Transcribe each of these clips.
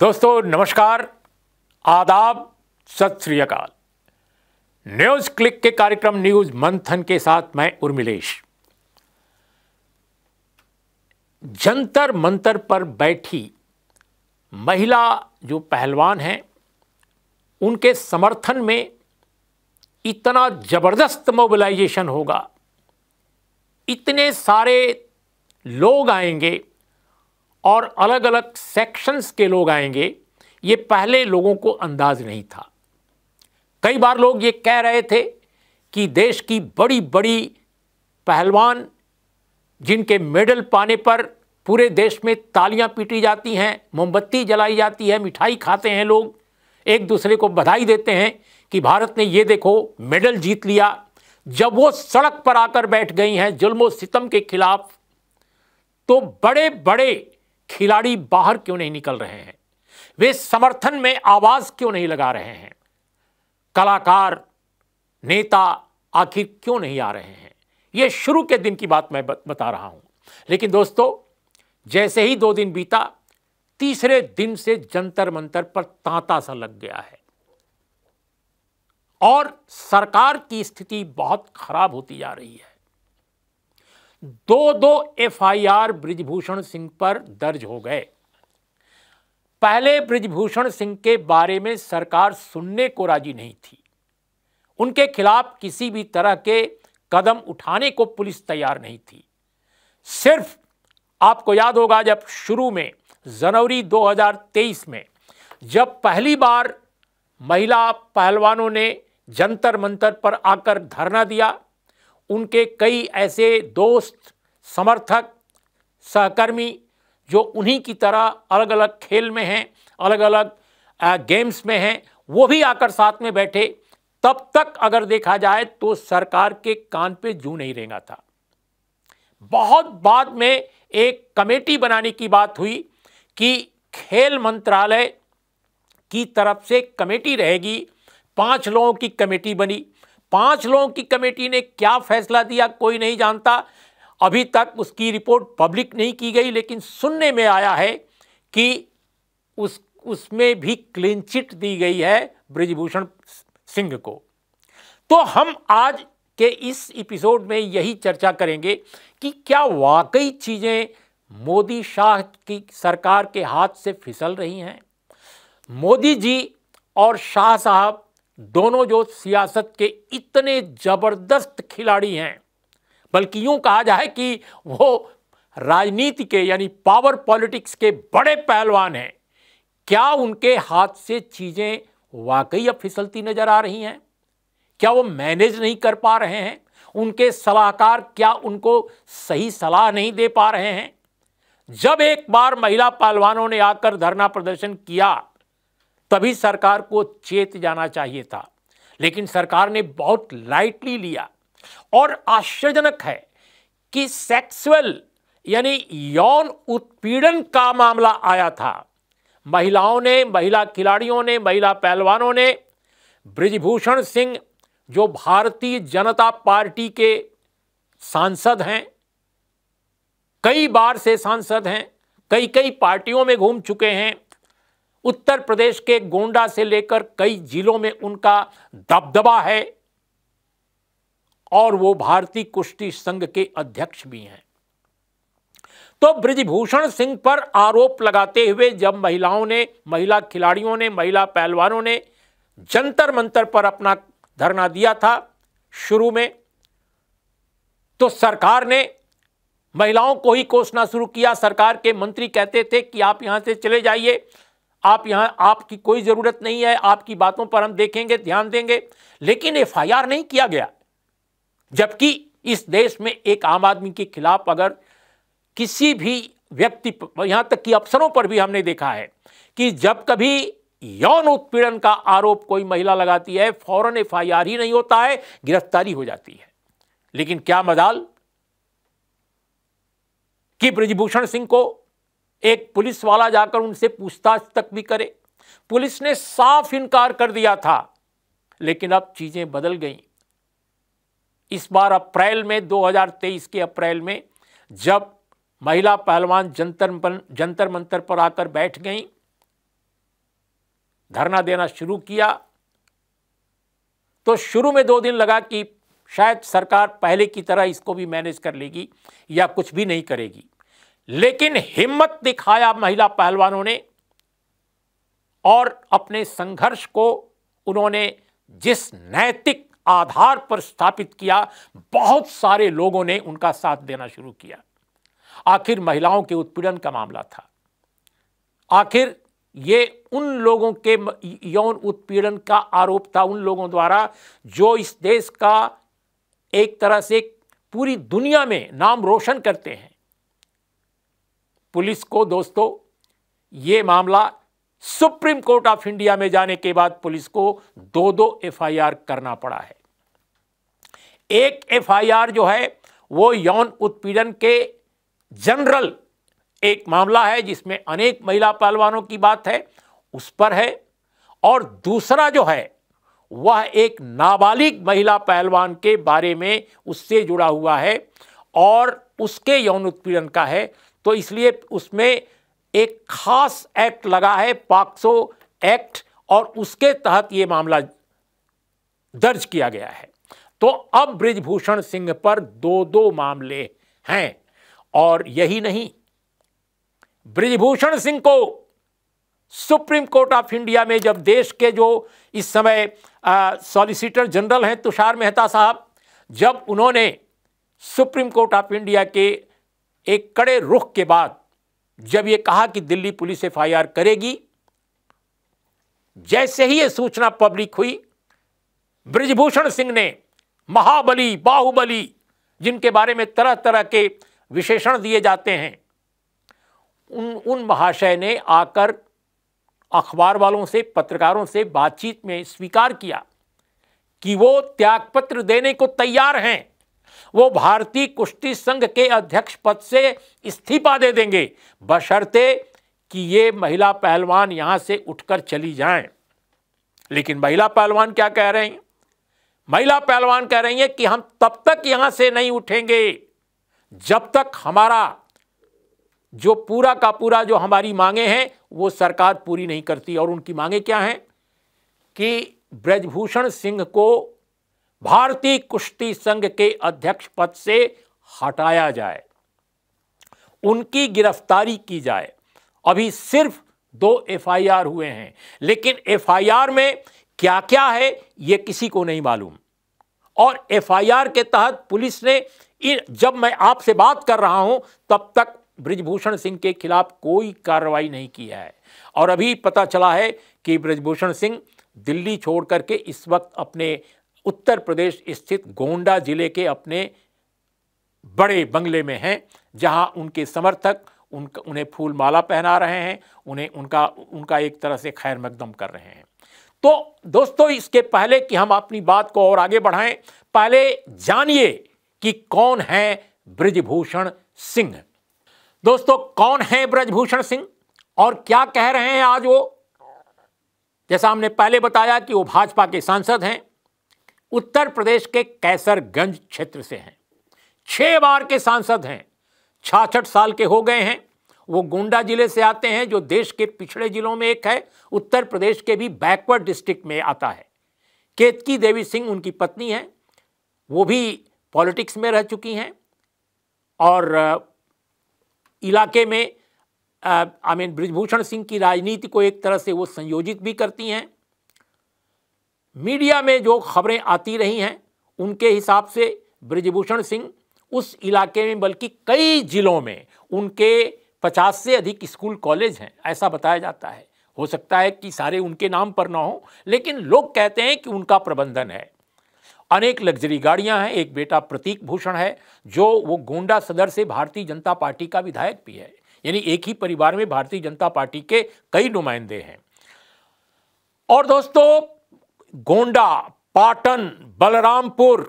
दोस्तों नमस्कार आदाब सत श्री अकाल न्यूज़ क्लिक के कार्यक्रम न्यूज़ मंथन के साथ मैं उर्मिलेश जंतर मंतर पर बैठी महिला जो पहलवान हैं उनके समर्थन में इतना ज़बरदस्त मोबिलाइजेशन होगा इतने सारे लोग आएंगे और अलग अलग सेक्शंस के लोग आएंगे ये पहले लोगों को अंदाज नहीं था कई बार लोग ये कह रहे थे कि देश की बड़ी बड़ी पहलवान जिनके मेडल पाने पर पूरे देश में तालियां पीटी जाती हैं मोमबत्ती जलाई जाती है मिठाई खाते हैं लोग एक दूसरे को बधाई देते हैं कि भारत ने ये देखो मेडल जीत लिया जब वो सड़क पर आकर बैठ गई हैं जुल्म सितम के खिलाफ तो बड़े बड़े खिलाड़ी बाहर क्यों नहीं निकल रहे हैं वे समर्थन में आवाज क्यों नहीं लगा रहे हैं कलाकार नेता आखिर क्यों नहीं आ रहे हैं यह शुरू के दिन की बात मैं बता रहा हूं लेकिन दोस्तों जैसे ही दो दिन बीता तीसरे दिन से जंतर मंतर पर तांता सा लग गया है और सरकार की स्थिति बहुत खराब होती जा रही है दो दो एफआईआर ब्रिजभूषण सिंह पर दर्ज हो गए पहले ब्रिजभूषण सिंह के बारे में सरकार सुनने को राजी नहीं थी उनके खिलाफ किसी भी तरह के कदम उठाने को पुलिस तैयार नहीं थी सिर्फ आपको याद होगा जब शुरू में जनवरी 2023 में जब पहली बार महिला पहलवानों ने जंतर मंतर पर आकर धरना दिया उनके कई ऐसे दोस्त समर्थक सहकर्मी जो उन्हीं की तरह अलग अलग खेल में हैं अलग अलग गेम्स में हैं वो भी आकर साथ में बैठे तब तक अगर देखा जाए तो सरकार के कान पे जू नहीं रेंगा था बहुत बाद में एक कमेटी बनाने की बात हुई कि खेल मंत्रालय की तरफ से कमेटी रहेगी पांच लोगों की कमेटी बनी पांच लोगों की कमेटी ने क्या फैसला दिया कोई नहीं जानता अभी तक उसकी रिपोर्ट पब्लिक नहीं की गई लेकिन सुनने में आया है कि उस उसमें भी क्लीन चिट दी गई है ब्रजभूषण सिंह को तो हम आज के इस एपिसोड में यही चर्चा करेंगे कि क्या वाकई चीज़ें मोदी शाह की सरकार के हाथ से फिसल रही हैं मोदी जी और शाह साहब दोनों जो सियासत के इतने जबरदस्त खिलाड़ी हैं बल्कि यूं कहा जाए कि वो राजनीति के यानी पावर पॉलिटिक्स के बड़े पहलवान हैं क्या उनके हाथ से चीज़ें वाकई अब फिसलती नज़र आ रही हैं क्या वो मैनेज नहीं कर पा रहे हैं उनके सलाहकार क्या उनको सही सलाह नहीं दे पा रहे हैं जब एक बार महिला पहलवानों ने आकर धरना प्रदर्शन किया तभी सरकार को चेत जाना चाहिए था लेकिन सरकार ने बहुत लाइटली लिया और आश्चर्यजनक है कि सेक्सुअल यानी यौन उत्पीड़न का मामला आया था महिलाओं ने महिला खिलाड़ियों ने महिला पहलवानों ने ब्रिजभूषण सिंह जो भारतीय जनता पार्टी के सांसद हैं कई बार से सांसद हैं कई कई पार्टियों में घूम चुके हैं उत्तर प्रदेश के गोंडा से लेकर कई जिलों में उनका दबदबा है और वो भारतीय कुश्ती संघ के अध्यक्ष भी हैं तो ब्रजभूषण सिंह पर आरोप लगाते हुए जब महिलाओं ने महिला खिलाड़ियों ने महिला पहलवानों ने जंतर मंतर पर अपना धरना दिया था शुरू में तो सरकार ने महिलाओं को ही कोसना शुरू किया सरकार के मंत्री कहते थे कि आप यहां से चले जाइए आप यहां आपकी कोई ज़रूरत नहीं है आपकी बातों पर हम देखेंगे ध्यान देंगे लेकिन एफ नहीं किया गया जबकि इस देश में एक आम आदमी के खिलाफ अगर किसी भी व्यक्ति यहां तक कि अफसरों पर भी हमने देखा है कि जब कभी यौन उत्पीड़न का आरोप कोई महिला लगाती है फौरन एफ ही नहीं होता है गिरफ्तारी हो जाती है लेकिन क्या मजाल कि ब्रजभूषण सिंह को एक पुलिस वाला जाकर उनसे पूछताछ तक भी करे पुलिस ने साफ इनकार कर दिया था लेकिन अब चीज़ें बदल गईं इस बार अप्रैल में 2023 के अप्रैल में जब महिला पहलवान जंतर जंतर मंतर पर आकर बैठ गईं धरना देना शुरू किया तो शुरू में दो दिन लगा कि शायद सरकार पहले की तरह इसको भी मैनेज कर लेगी या कुछ भी नहीं करेगी लेकिन हिम्मत दिखाया महिला पहलवानों ने और अपने संघर्ष को उन्होंने जिस नैतिक आधार पर स्थापित किया बहुत सारे लोगों ने उनका साथ देना शुरू किया आखिर महिलाओं के उत्पीड़न का मामला था आखिर ये उन लोगों के यौन उत्पीड़न का आरोप था उन लोगों द्वारा जो इस देश का एक तरह से पूरी दुनिया में नाम रोशन करते हैं पुलिस को दोस्तों ये मामला सुप्रीम कोर्ट ऑफ इंडिया में जाने के बाद पुलिस को दो दो एफआईआर करना पड़ा है एक एफआईआर जो है वो यौन उत्पीड़न के जनरल एक मामला है जिसमें अनेक महिला पहलवानों की बात है उस पर है और दूसरा जो है वह एक नाबालिग महिला पहलवान के बारे में उससे जुड़ा हुआ है और उसके यौन उत्पीड़न का है तो इसलिए उसमें एक खास एक्ट लगा है पाक्सो एक्ट और उसके तहत ये मामला दर्ज किया गया है तो अब ब्रिजभूषण सिंह पर दो दो मामले हैं और यही नहीं ब्रिजभूषण सिंह को सुप्रीम कोर्ट ऑफ इंडिया में जब देश के जो इस समय सॉलिसिटर जनरल हैं तुषार मेहता साहब जब उन्होंने सुप्रीम कोर्ट ऑफ इंडिया के एक कड़े रुख के बाद जब यह कहा कि दिल्ली पुलिस एफआईआर करेगी जैसे ही यह सूचना पब्लिक हुई ब्रजभूषण सिंह ने महाबली बाहुबली जिनके बारे में तरह तरह के विशेषण दिए जाते हैं उन उन महाशय ने आकर अखबार वालों से पत्रकारों से बातचीत में स्वीकार किया कि वो त्यागपत्र देने को तैयार हैं वो भारतीय कुश्ती संघ के अध्यक्ष पद से इस्तीफा दे देंगे बशर्ते कि ये महिला पहलवान यहां से उठकर चली जाएं लेकिन महिला पहलवान क्या कह रहे हैं महिला पहलवान कह रही हैं कि हम तब तक यहां से नहीं उठेंगे जब तक हमारा जो पूरा का पूरा जो हमारी मांगे हैं वो सरकार पूरी नहीं करती और उनकी मांगे क्या हैं कि ब्रजभूषण सिंह को भारतीय कुश्ती संघ के अध्यक्ष पद से हटाया जाए उनकी गिरफ्तारी की जाए अभी सिर्फ दो एफआईआर हुए हैं लेकिन एफआईआर में क्या क्या है यह किसी को नहीं मालूम और एफआईआर के तहत पुलिस ने जब मैं आपसे बात कर रहा हूं तब तक ब्रजभूषण सिंह के खिलाफ कोई कार्रवाई नहीं की है और अभी पता चला है कि ब्रजभूषण सिंह दिल्ली छोड़ करके इस वक्त अपने उत्तर प्रदेश स्थित गोंडा जिले के अपने बड़े बंगले में हैं जहां उनके समर्थक उनका उन्हें फूल माला पहना रहे हैं उन्हें उनका उनका एक तरह से खैर मकदम कर रहे हैं तो दोस्तों इसके पहले कि हम अपनी बात को और आगे बढ़ाएं पहले जानिए कि कौन है ब्रजभूषण सिंह दोस्तों कौन है ब्रजभूषण सिंह और क्या कह रहे हैं आज वो जैसा हमने पहले बताया कि वो भाजपा के सांसद हैं उत्तर प्रदेश के कैसरगंज क्षेत्र से हैं छः बार के सांसद हैं छाछठ साल के हो गए हैं वो गोंडा जिले से आते हैं जो देश के पिछड़े जिलों में एक है उत्तर प्रदेश के भी बैकवर्ड डिस्ट्रिक्ट में आता है केतकी देवी सिंह उनकी पत्नी हैं वो भी पॉलिटिक्स में रह चुकी हैं और इलाके में आई मीन ब्रिजभूषण सिंह की राजनीति को एक तरह से वो संयोजित भी करती हैं मीडिया में जो खबरें आती रही हैं उनके हिसाब से ब्रजभूषण सिंह उस इलाके में बल्कि कई ज़िलों में उनके पचास से अधिक स्कूल कॉलेज हैं ऐसा बताया जाता है हो सकता है कि सारे उनके नाम पर ना हो लेकिन लोग कहते हैं कि उनका प्रबंधन है अनेक लग्जरी गाड़ियां हैं एक बेटा प्रतीक भूषण है जो वो गोंडा सदर से भारतीय जनता पार्टी का विधायक भी है यानी एक ही परिवार में भारतीय जनता पार्टी के कई नुमाइंदे हैं और दोस्तों गोंडा पाटन बलरामपुर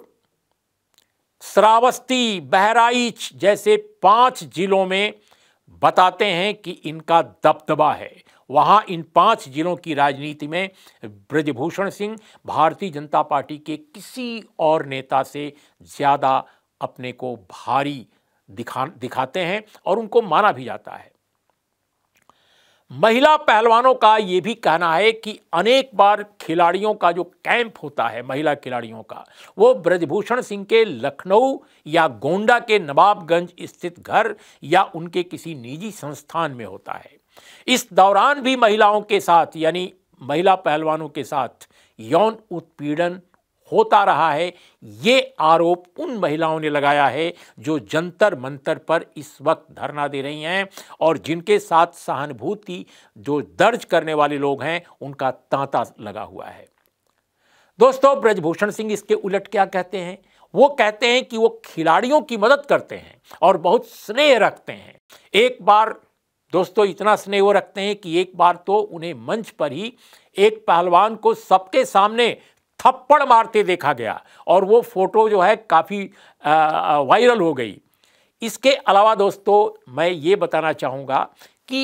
श्रावस्ती बहराइच जैसे पांच जिलों में बताते हैं कि इनका दबदबा है वहाँ इन पांच जिलों की राजनीति में ब्रजभूषण सिंह भारतीय जनता पार्टी के किसी और नेता से ज़्यादा अपने को भारी दिखा दिखाते हैं और उनको माना भी जाता है महिला पहलवानों का ये भी कहना है कि अनेक बार खिलाड़ियों का जो कैंप होता है महिला खिलाड़ियों का वो ब्रजभूषण सिंह के लखनऊ या गोंडा के नवाबगंज स्थित घर या उनके किसी निजी संस्थान में होता है इस दौरान भी महिलाओं के साथ यानी महिला पहलवानों के साथ यौन उत्पीड़न होता रहा है ये आरोप उन महिलाओं ने लगाया है जो जंतर मंतर पर इस वक्त धरना दे रही हैं और जिनके साथ सहानुभूति जो दर्ज करने वाले लोग हैं उनका तांता लगा हुआ है दोस्तों ब्रजभूषण सिंह इसके उलट क्या कहते हैं वो कहते हैं कि वो खिलाड़ियों की मदद करते हैं और बहुत स्नेह रखते हैं एक बार दोस्तों इतना स्नेह वो रखते हैं कि एक बार तो उन्हें मंच पर ही एक पहलवान को सबके सामने थप्पड़ मारते देखा गया और वो फोटो जो है काफ़ी वायरल हो गई इसके अलावा दोस्तों मैं ये बताना चाहूँगा कि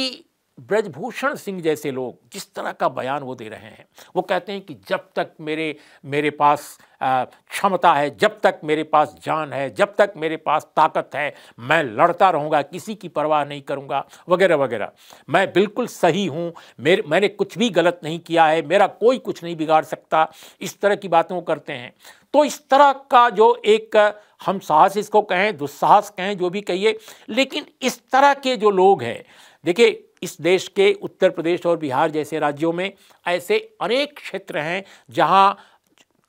ब्रजभूषण सिंह जैसे लोग जिस तरह का बयान वो दे रहे हैं वो कहते हैं कि जब तक मेरे मेरे पास क्षमता है जब तक मेरे पास जान है जब तक मेरे पास ताकत है मैं लड़ता रहूँगा किसी की परवाह नहीं करूँगा वगैरह वगैरह मैं बिल्कुल सही हूँ मेरे मैंने कुछ भी गलत नहीं किया है मेरा कोई कुछ नहीं बिगाड़ सकता इस तरह की बातें वो करते हैं तो इस तरह का जो एक हम साहस इसको कहें दुस्साहस कहें जो भी कहिए लेकिन इस तरह के जो लोग हैं देखिए इस देश के उत्तर प्रदेश और बिहार जैसे राज्यों में ऐसे अनेक क्षेत्र हैं जहाँ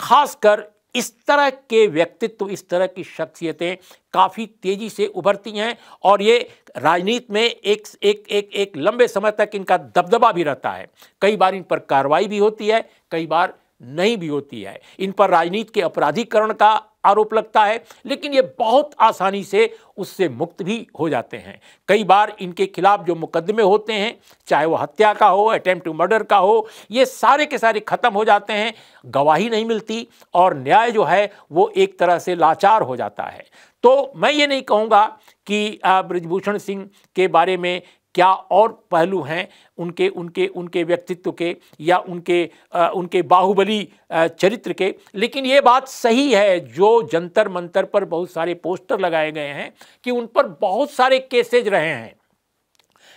खासकर इस तरह के व्यक्तित्व इस तरह की शख्सियतें काफ़ी तेज़ी से उभरती हैं और ये राजनीति में एक एक एक एक लंबे समय तक इनका दबदबा भी रहता है कई बार इन पर कार्रवाई भी होती है कई बार नहीं भी होती है इन पर राजनीति के अपराधीकरण का आरोप लगता है लेकिन ये बहुत आसानी से उससे मुक्त भी हो जाते हैं कई बार इनके खिलाफ जो मुकदमे होते हैं चाहे वो हत्या का हो अटैम्प्ट मर्डर का हो ये सारे के सारे ख़त्म हो जाते हैं गवाही नहीं मिलती और न्याय जो है वो एक तरह से लाचार हो जाता है तो मैं ये नहीं कहूँगा कि ब्रजभूषण सिंह के बारे में क्या और पहलू हैं उनके उनके उनके व्यक्तित्व के या उनके आ, उनके बाहुबली चरित्र के लेकिन ये बात सही है जो जंतर मंतर पर बहुत सारे पोस्टर लगाए गए हैं कि उन पर बहुत सारे केसेज रहे हैं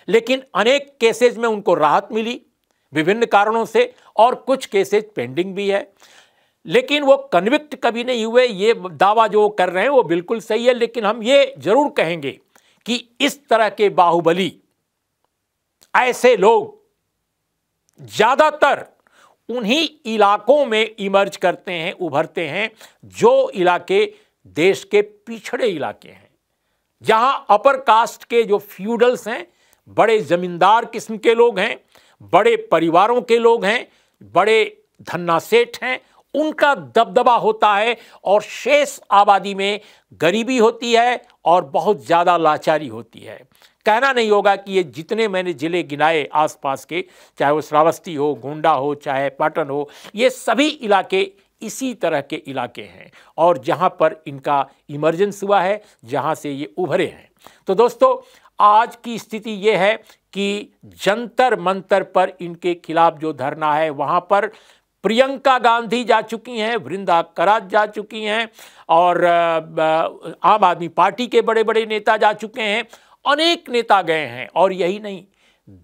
लेकिन अनेक केसेज में उनको राहत मिली विभिन्न कारणों से और कुछ केसेज पेंडिंग भी है लेकिन वो कन्विक्ट कभी नहीं हुए ये दावा जो कर रहे हैं वो बिल्कुल सही है लेकिन हम ये जरूर कहेंगे कि इस तरह के बाहुबली ऐसे लोग ज़्यादातर उन्हीं इलाकों में इमर्ज करते हैं उभरते हैं जो इलाके देश के पिछड़े इलाके हैं जहां अपर कास्ट के जो फ्यूडल्स हैं बड़े जमींदार किस्म के लोग हैं बड़े परिवारों के लोग हैं बड़े धन्ना सेठ हैं उनका दबदबा होता है और शेष आबादी में गरीबी होती है और बहुत ज़्यादा लाचारी होती है कहना नहीं होगा कि ये जितने मैंने ज़िले गिनाए आसपास के चाहे वो श्रावस्ती हो गोंडा हो चाहे पाटन हो ये सभी इलाके इसी तरह के इलाके हैं और जहाँ पर इनका इमरजेंस हुआ है जहाँ से ये उभरे हैं तो दोस्तों आज की स्थिति ये है कि जंतर मंतर पर इनके खिलाफ जो धरना है वहाँ पर प्रियंका गांधी जा चुकी हैं वृंदा करात जा चुकी हैं और आम आदमी पार्टी के बड़े बड़े नेता जा चुके हैं अनेक नेता गए हैं और यही नहीं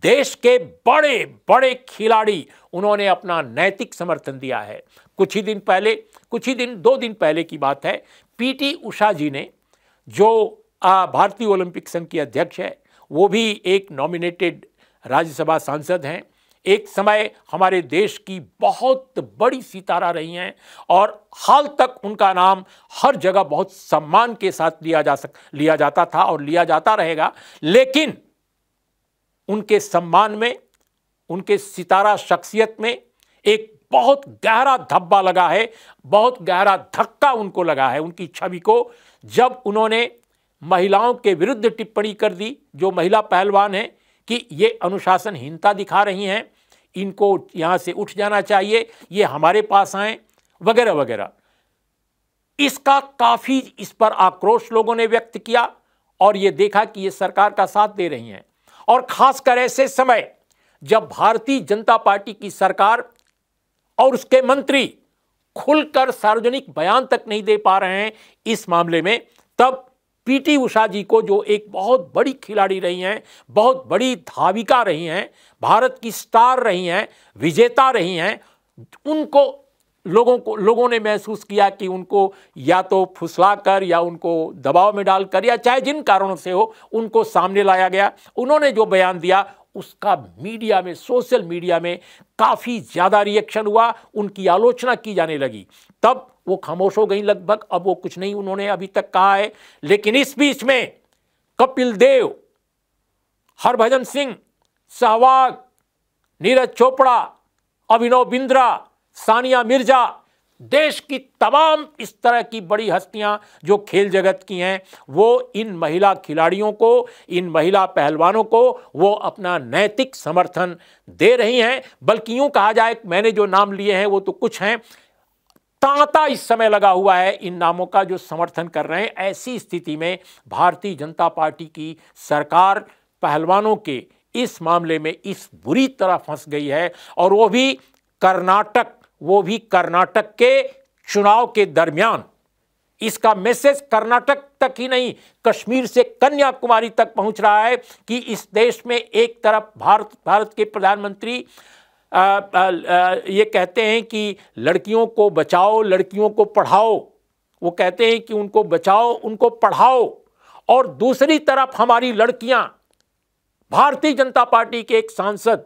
देश के बड़े बड़े खिलाड़ी उन्होंने अपना नैतिक समर्थन दिया है कुछ ही दिन पहले कुछ ही दिन दो दिन पहले की बात है पीटी उषा जी ने जो भारतीय ओलंपिक संघ की अध्यक्ष है वो भी एक नॉमिनेटेड राज्यसभा सांसद हैं एक समय हमारे देश की बहुत बड़ी सितारा रही हैं और हाल तक उनका नाम हर जगह बहुत सम्मान के साथ लिया जा सक लिया जाता था और लिया जाता रहेगा लेकिन उनके सम्मान में उनके सितारा शख्सियत में एक बहुत गहरा धब्बा लगा है बहुत गहरा धक्का उनको लगा है उनकी छवि को जब उन्होंने महिलाओं के विरुद्ध टिप्पणी कर दी जो महिला पहलवान हैं कि ये अनुशासनहीनता दिखा रही हैं इनको यहाँ से उठ जाना चाहिए ये हमारे पास आए वगैरह वगैरह इसका काफ़ी इस पर आक्रोश लोगों ने व्यक्त किया और ये देखा कि ये सरकार का साथ दे रही हैं और खासकर ऐसे समय जब भारतीय जनता पार्टी की सरकार और उसके मंत्री खुलकर सार्वजनिक बयान तक नहीं दे पा रहे हैं इस मामले में तब पीटी उषा जी को जो एक बहुत बड़ी खिलाड़ी रही हैं बहुत बड़ी धाविका रही हैं भारत की स्टार रही हैं विजेता रही हैं उनको लोगों को लोगों ने महसूस किया कि उनको या तो फुसला कर या उनको दबाव में डालकर या चाहे जिन कारणों से हो उनको सामने लाया गया उन्होंने जो बयान दिया उसका मीडिया में सोशल मीडिया में काफ़ी ज़्यादा रिएक्शन हुआ उनकी आलोचना की जाने लगी तब वो खामोश हो गई लगभग अब वो कुछ नहीं उन्होंने अभी तक कहा है लेकिन इस बीच में कपिल देव हरभजन सिंह सहवाग नीरज चोपड़ा अभिनव बिंद्रा सानिया मिर्जा देश की तमाम इस तरह की बड़ी हस्तियां जो खेल जगत की हैं वो इन महिला खिलाड़ियों को इन महिला पहलवानों को वो अपना नैतिक समर्थन दे रही हैं बल्कि यूं कहा जाए मैंने जो नाम लिए हैं वो तो कुछ हैं तांता इस समय लगा हुआ है इन नामों का जो समर्थन कर रहे हैं ऐसी स्थिति में भारतीय जनता पार्टी की सरकार पहलवानों के इस मामले में इस बुरी तरह फंस गई है और वो भी कर्नाटक वो भी कर्नाटक के चुनाव के दरमियान इसका मैसेज कर्नाटक तक ही नहीं कश्मीर से कन्याकुमारी तक पहुंच रहा है कि इस देश में एक तरफ भारत भारत के प्रधानमंत्री ये कहते हैं कि लड़कियों को बचाओ लड़कियों को पढ़ाओ वो कहते हैं कि उनको बचाओ उनको पढ़ाओ और दूसरी तरफ हमारी लड़कियां भारतीय जनता पार्टी के एक सांसद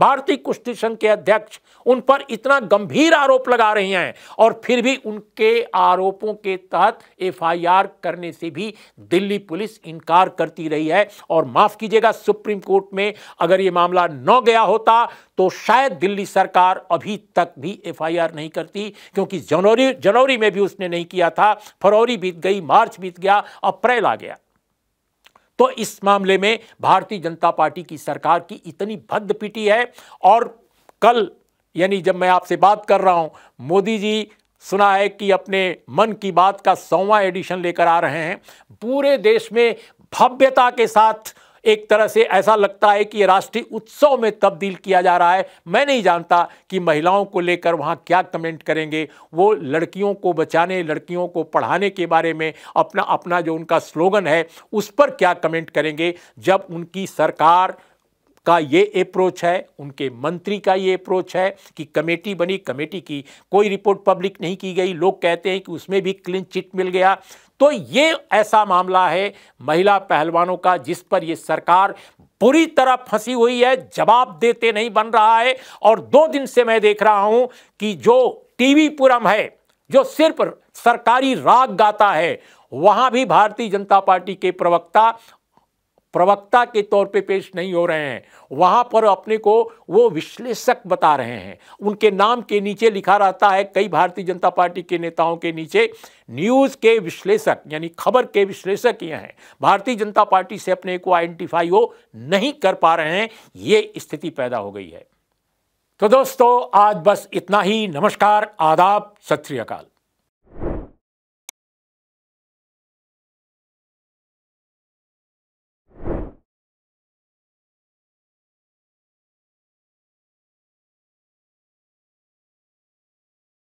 भारतीय कुश्ती संघ के अध्यक्ष उन पर इतना गंभीर आरोप लगा रहे हैं और फिर भी उनके आरोपों के तहत एफआईआर करने से भी दिल्ली पुलिस इनकार करती रही है और माफ कीजिएगा सुप्रीम कोर्ट में अगर ये मामला न गया होता तो शायद दिल्ली सरकार अभी तक भी एफआईआर नहीं करती क्योंकि जनवरी जनवरी में भी उसने नहीं किया था फरवरी बीत गई मार्च बीत गया अप्रैल आ गया तो इस मामले में भारतीय जनता पार्टी की सरकार की इतनी भद्द पिटी है और कल यानी जब मैं आपसे बात कर रहा हूँ मोदी जी सुना है कि अपने मन की बात का सौवा एडिशन लेकर आ रहे हैं पूरे देश में भव्यता के साथ एक तरह से ऐसा लगता है कि ये राष्ट्रीय उत्सव में तब्दील किया जा रहा है मैं नहीं जानता कि महिलाओं को लेकर वहाँ क्या कमेंट करेंगे वो लड़कियों को बचाने लड़कियों को पढ़ाने के बारे में अपना अपना जो उनका स्लोगन है उस पर क्या कमेंट करेंगे जब उनकी सरकार का ये अप्रोच है उनके मंत्री का ये अप्रोच है कि कमेटी बनी कमेटी की कोई रिपोर्ट पब्लिक नहीं की गई लोग कहते हैं कि उसमें भी क्लीन चिट मिल गया तो ये ऐसा मामला है महिला पहलवानों का जिस पर ये सरकार पूरी तरह फंसी हुई है जवाब देते नहीं बन रहा है और दो दिन से मैं देख रहा हूं कि जो टीवी पुरम है जो सिर्फ सरकारी राग गाता है वहां भी भारतीय जनता पार्टी के प्रवक्ता प्रवक्ता के तौर पे पेश नहीं हो रहे हैं वहाँ पर अपने को वो विश्लेषक बता रहे हैं उनके नाम के नीचे लिखा रहता है कई भारतीय जनता पार्टी के नेताओं के नीचे न्यूज़ के विश्लेषक यानी खबर के विश्लेषक ये हैं भारतीय जनता पार्टी से अपने को आइडेंटिफाई वो नहीं कर पा रहे हैं ये स्थिति पैदा हो गई है तो दोस्तों आज बस इतना ही नमस्कार आदाब सत श्रीकाल